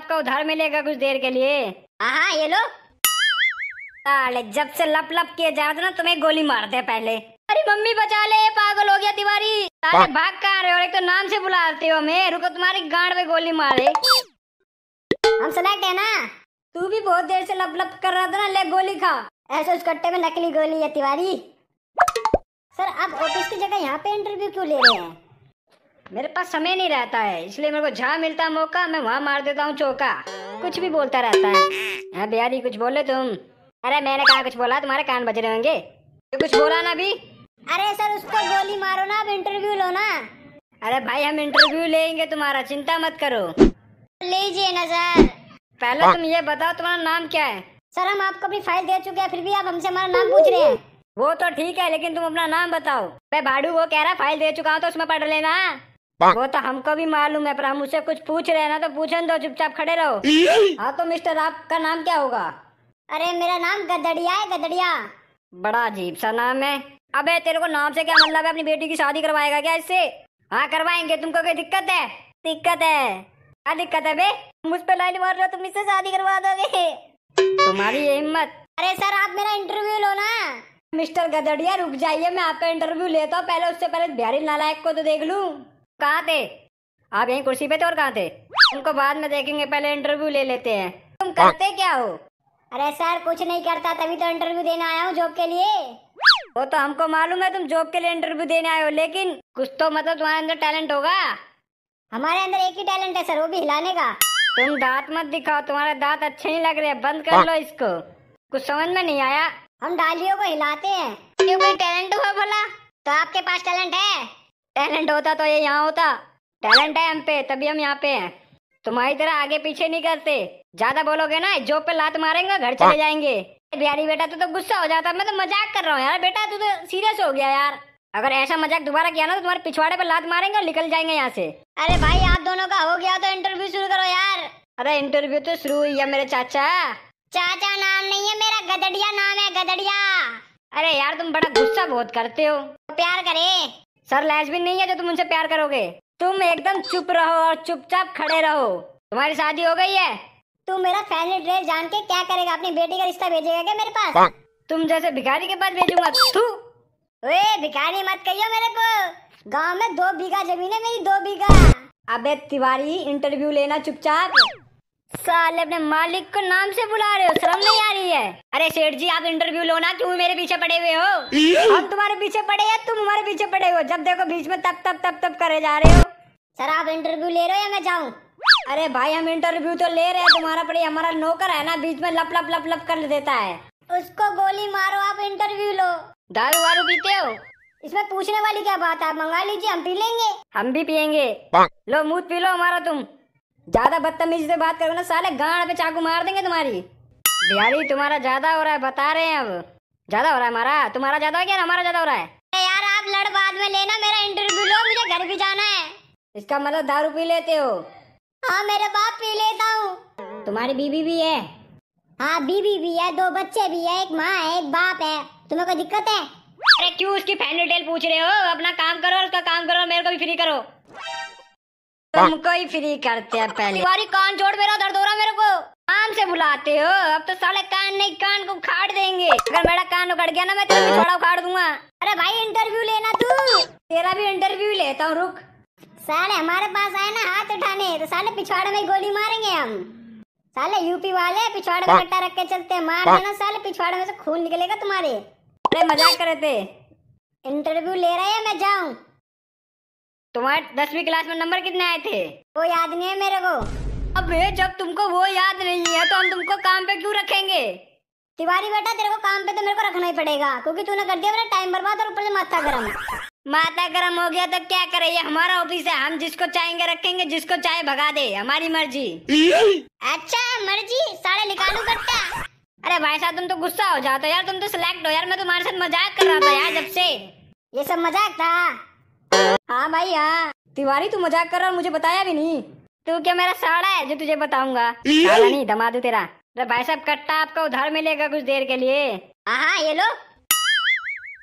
आपका उधार मिलेगा कुछ देर के लिए हाँ ये लो साले जब से लप लप किए जाओ ना तुम्हें गोली मारते पहले अरे मम्मी बचा ले पागल हो गया तिवारी साले भाग कहाँ रहे हो एक तो नाम से बुलाते हो हमें रुको तुम्हारी गांड पे गोली मारे हम सेलेक्ट है ना तू भी बहुत देर से लप लप कर रहा था ना ले गोली खा ऐसे उस कट्टे में नकली गोली है तिवारी सर आप ऑफिस की जगह यहाँ पे इंटरव्यू क्यों ले रहे हैं मेरे पास समय नहीं रहता है इसलिए मेरे को जहाँ मिलता मौका मैं वहाँ मार देता हूँ चौका कुछ भी बोलता रहता है अब हाँ यार कुछ बोले तुम अरे मैंने कहा कुछ बोला तुम्हारे कान बज रहे होंगे कुछ बोला ना अभी अरे सर उसको गोली मारो ना अब इंटरव्यू लो ना अरे भाई हम इंटरव्यू लेंगे तुम्हारा चिंता मत करो लीजिए ना सर पहले हाँ। तुम ये बताओ तुम्हारा नाम क्या है सर हम आपको अपनी फाइल दे चुके हैं फिर भी आप हमसे हमारा नाम पूछ रहे हैं वो तो ठीक है लेकिन तुम अपना नाम बताओ मैं भाड़ू वो कह रहा फाइल दे चुका हूँ तो उसमें पढ़ लेना वो तो हमको भी मालूम है पर हम उसे कुछ पूछ रहे हैं ना तो पूछन दो तो चुपचाप खड़े रहो हाँ तो मिस्टर आपका नाम क्या होगा अरे मेरा नाम गदड़िया है गदड़िया बड़ा अजीब सा नाम है अबे तेरे को नाम से क्या मतलब है अपनी बेटी की शादी करवाएगा क्या इससे हाँ करवाएंगे तुमको कोई दिक्कत है दिक्कत है क्या दिक्कत है बे मुझ पे लाइन मार रहे हो तुम इससे शादी करवा दोगे तुम्हारी ये हिम्मत अरे सर आप मेरा इंटरव्यू लो ना मिस्टर गदड़िया रुक जाइए मैं आपका इंटरव्यू लेता हूँ पहले उससे पहले बिहारी नालायक को तो देख लूँ कहाँ थे आप यही कुर्सी पे थे और कहाँ थे उनको बाद में देखेंगे पहले इंटरव्यू ले लेते हैं तुम हाँ। करते क्या हो अरे सर कुछ नहीं करता तभी तो इंटरव्यू देने आया हूँ जॉब के लिए वो तो हमको मालूम है तुम जॉब के लिए इंटरव्यू देने आए हो लेकिन कुछ तो मतलब तुम्हारे अंदर टैलेंट होगा हमारे अंदर एक ही टैलेंट है सर वो भी हिलाने का तुम दांत मत दिखाओ तुम्हारे दांत अच्छे नहीं लग रहे बंद कर हाँ। लो इसको कुछ समझ में नहीं आया हम डालियों को हिलाते हैं कोई टैलेंट हुआ बोला तो आपके पास टैलेंट है टैलेंट होता तो ये यहाँ होता टैलेंट है हम पे तभी हम यहाँ पे हैं तुम्हारी तरह आगे पीछे नहीं करते ज्यादा बोलोगे ना जॉब पे लात मारेंगे घर चले हाँ। जाएंगे बिहारी बेटा तू तो गुस्सा हो जाता मैं तो मजाक कर रहा हूँ यार बेटा तू तो सीरियस हो गया यार अगर ऐसा मजाक दोबारा किया ना तो तुम्हारे पिछवाड़े पे लात मारेंगे और निकल जाएंगे यहाँ से अरे भाई आप दोनों का हो गया तो इंटरव्यू शुरू करो यार अरे इंटरव्यू तो शुरू हुई है मेरे चाचा चाचा नाम नहीं है मेरा गदड़िया नाम है गदड़िया अरे यार तुम बड़ा गुस्सा बहुत करते हो प्यार करे सर लैस भी नहीं है जो तुम उनसे प्यार करोगे तुम एकदम चुप रहो और चुपचाप खड़े रहो तुम्हारी शादी हो गई है तू मेरा फैमिली ड्रेस जान के क्या करेगा अपनी बेटी का रिश्ता भेजेगा क्या मेरे पास तुम जैसे भिखारी के पास भेजूंगा तू ओए भिखारी मत कहियो मेरे को गांव में दो बीघा जमीन है मेरी दो बीघा अबे तिवारी इंटरव्यू लेना चुपचाप साले अपने मालिक को नाम से बुला रहे हो शर्म नहीं आ रही है अरे सेठ जी आप इंटरव्यू लो ना क्यों मेरे पीछे पड़े हुए हो हम तुम्हारे पीछे पड़े या तुम हमारे पीछे पड़े हो जब देखो बीच में तप तप तप तप करे जा रहे हो सर आप इंटरव्यू ले रहे हो या मैं जाऊँ अरे भाई हम इंटरव्यू तो ले रहे हैं तुम्हारा पड़े हमारा नौकर है ना बीच में लप लप लप लप कर देता है उसको गोली मारो आप इंटरव्यू लो दारू वारू पीते हो इसमें पूछने वाली क्या बात है मंगा लीजिए हम पी लेंगे हम भी पियेंगे लो मूत पी लो हमारा तुम ज्यादा बदतमीजी से बात करोगे ना साले गाड़ पे चाकू मार देंगे तुम्हारी बिहारी तुम्हारा ज्यादा हो रहा है बता रहे हैं अब ज्यादा हो रहा है हमारा तुम्हारा ज्यादा हो गया हमारा ज्यादा हो रहा है यार आप लड़ बाद में लेना मेरा इंटरव्यू लो मुझे घर भी जाना है इसका मतलब दारू पी लेते हो हाँ मेरे बाप पी लेता हूँ तुम्हारी बीबी भी है हाँ बीबी भी है दो बच्चे भी है एक माँ है एक बाप है तुम्हें कोई दिक्कत है अरे क्यों उसकी फैन डिटेल पूछ रहे हो अपना काम करो और उसका काम करो मेरे को भी फ्री करो तुमको ही फ्री करते हैं पहले बारी कान छोड़ मेरा दर्द हो रहा मेरे को कान से बुलाते हो अब तो साले कान नहीं कान को उखाड़ देंगे अगर मेरा कान उखड़ गया ना मैं तेरा भी थोड़ा उखाड़ दूंगा अरे भाई इंटरव्यू लेना तू तेरा भी इंटरव्यू लेता हूँ रुक साले हमारे पास आए ना हाथ उठाने तो साले पिछवाड़े में गोली मारेंगे हम साले यूपी वाले पिछवाड़े में हाँ। कट्टा रख के चलते हैं मार हाँ। देना साले पिछवाड़े में से खून निकलेगा तुम्हारे अरे मजाक कर रहे थे इंटरव्यू ले रहे हैं मैं जाऊँ तुम्हारे दसवीं क्लास में नंबर कितने आए थे वो याद नहीं है मेरे को अबे जब तुमको वो याद नहीं है तो हम तुमको काम पे क्यों रखेंगे तिवारी बेटा तेरे को काम पे तो मेरे को रखना ही पड़ेगा क्योंकि तूने कर दिया मेरा टाइम बर्बाद और ऊपर से माथा गर्म माथा गर्म हो गया तो क्या करे ये हमारा ऑफिस है हम जिसको चाहेंगे रखेंगे जिसको चाहे भगा दे हमारी मर्जी अच्छा मर्जी सारे निकालू कट्टा अरे भाई साहब तुम तो गुस्सा हो जाते तो यार तुम तो सिलेक्ट हो यार मैं तुम्हारे साथ मजाक कर रहा था यार जब से ये सब मजाक था हाँ भाई हाँ तिवारी तू मजाक कर रहा और मुझे बताया भी नहीं तू क्या मेरा साड़ा है जो तुझे बताऊंगा नहीं दमा दू तेरा अरे भाई साहब कट्टा आपका उधार मिलेगा कुछ देर के लिए हाँ, हाँ ये लो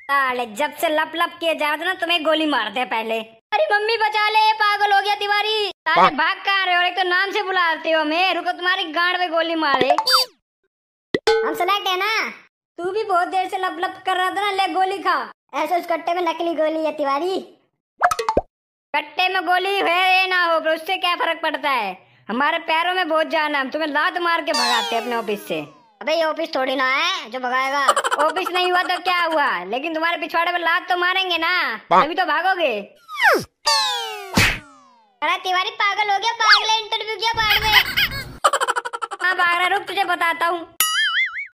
साले जब से लप लप किए जा रहे ना तुम्हें गोली मार दे पहले अरे मम्मी बचा ले पागल हो गया तिवारी साले भाग कहा रहे हो एक तो नाम से बुलाते हो मैं रुको तुम्हारी गांड पे गोली मारे हम सेलेक्ट है ना तू भी बहुत देर से लप लप कर रहा था ना ले गोली खा ऐसे उस कट्टे में नकली गोली है तिवारी कट्टे में गोली है ये ना हो उससे क्या फर्क पड़ता है हमारे पैरों में बहुत जान है हम तुम्हें लात मार के भगाते हैं अपने ऑफिस से अबे ये ऑफिस थोड़ी ना है जो भगाएगा ऑफिस नहीं हुआ तो क्या हुआ लेकिन तुम्हारे पिछवाड़े पर लात तो मारेंगे ना तभी तो भागोगे अरे तिवारी पागल हो गया पागल इंटरव्यू किया बाद में हाँ भाग रुक तुझे बताता हूँ